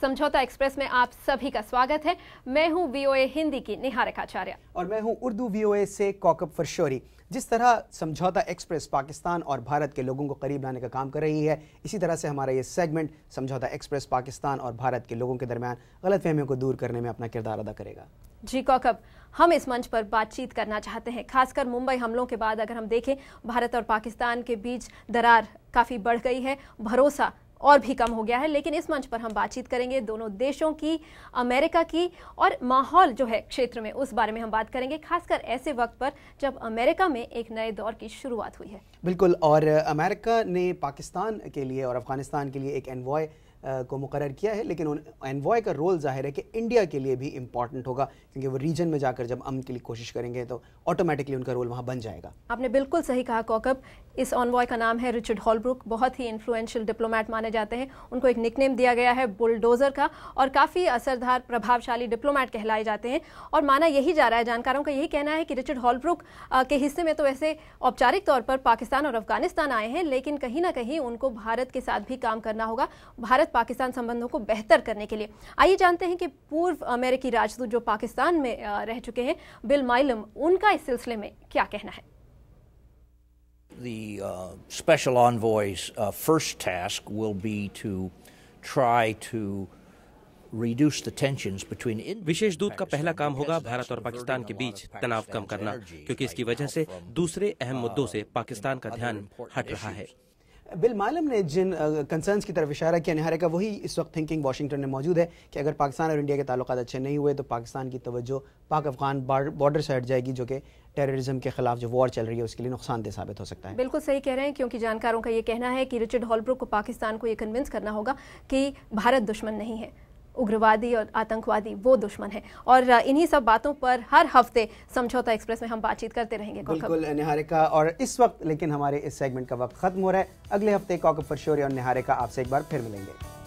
समझौता एक्सप्रेस में आप सभी का स्वागत है मैं हूं वीओए हिंदी की निहारिका आचार्य और मैं हूं उर्दू वीओए से कॉकअप फरशोरी जिस तरह समझौता एक्सप्रेस पाकिस्तान और भारत के लोगों को करीब लाने का काम कर रही है इसी तरह से हमारा ये सेगमेंट समझौता एक्सप्रेस पाकिस्तान और भारत के लोगों के दरमियान गलत को दूर करने में अपना किरदार अदा करेगा जी कौकब हम इस मंच पर बातचीत करना चाहते हैं खासकर मुंबई हमलों के बाद अगर हम देखें भारत और पाकिस्तान के बीच दरार काफ़ी बढ़ गई है भरोसा और भी कम हो गया है लेकिन इस मंच पर हम बातचीत करेंगे दोनों देशों की अमेरिका की और माहौल जो है क्षेत्र में उस बारे में हम बात करेंगे खासकर ऐसे वक्त पर जब अमेरिका में एक नए दौर की शुरुआत हुई है बिल्कुल और अमेरिका ने पाकिस्तान के लिए और अफगानिस्तान के लिए एक एनवॉय को मुकर किया है लेकिन एनवॉय का रोल ज़ाहिर है कि इंडिया के लिए भी इम्पॉर्टेंट होगा क्योंकि वो रीजन में जाकर जब अमन के लिए कोशिश करेंगे तो ऑटोमेटिकली उनका रोल वहाँ बन जाएगा आपने बिल्कुल सही कहा कॉकअप इस ऑनवॉय का नाम है रिचर्ड हॉलब्रुक बहुत ही इन्फ्लुएंशियल डिप्लोमेट माने जाते हैं उनको एक निकनेम दिया गया है बुलडोज़र का और काफ़ी असरदार प्रभावशाली डिप्लोमेट कहलाए जाते हैं और माना यही जा रहा है जानकारों का यही कहना है कि रिचर्ड हॉलब्रुक के हिस्से में तो वैसे औपचारिक तौर पर पाकिस्तान और अफगानिस्तान आए हैं लेकिन कहीं ना कहीं उनको भारत के साथ भी काम करना होगा भारत पाकिस्तान संबंधों को बेहतर करने के लिए आइए जानते हैं कि पूर्व अमेरिकी राजदूत जो पाकिस्तान में रह चुके हैं बिल माइलम उनका इस सिलसिले में क्या कहना है The uh, special envoy's uh, first task will be to try to विशेष दूत का पहला काम होगा भारत और पाकिस्तान के बीच तनाव कम करना क्योंकि इसकी वजह से दूसरे अहम मुद्दों से पाकिस्तान का ध्यान हट रहा है बिल मालम ने जिन कंसर्न्स की तरफ इशारा किया निहारे का वही इस वक्त थिंकिंग वाशिंगटन में मौजूद है कि अगर पाकिस्तान और इंडिया के ताल्लुक अच्छे नहीं हुए तो पाकिस्तान की तवज्जो पाक अफगान बॉर्डर से हट जाएगी जो कि टेररिज्म के खिलाफ जो वॉर चल रही है उसके लिए नुकसानदेह साबित हो सकता है बिल्कुल सही कह रहे हैं क्योंकि जानकारों का ये कहना है कि रिचर्ड हॉलब्रुक को पाकिस्तान को यह कन्विंस करना होगा कि भारत दुश्मन नहीं है उग्रवादी और आतंकवादी वो दुश्मन है और इन्हीं सब बातों पर हर हफ्ते समझौता एक्सप्रेस में हम बातचीत करते रहेंगे बिल्कुल निहारिका और इस वक्त लेकिन हमारे इस सेगमेंट का वक्त खत्म हो रहा है अगले हफ्ते कॉकअप पर शोरी और निहारिका आपसे एक बार फिर मिलेंगे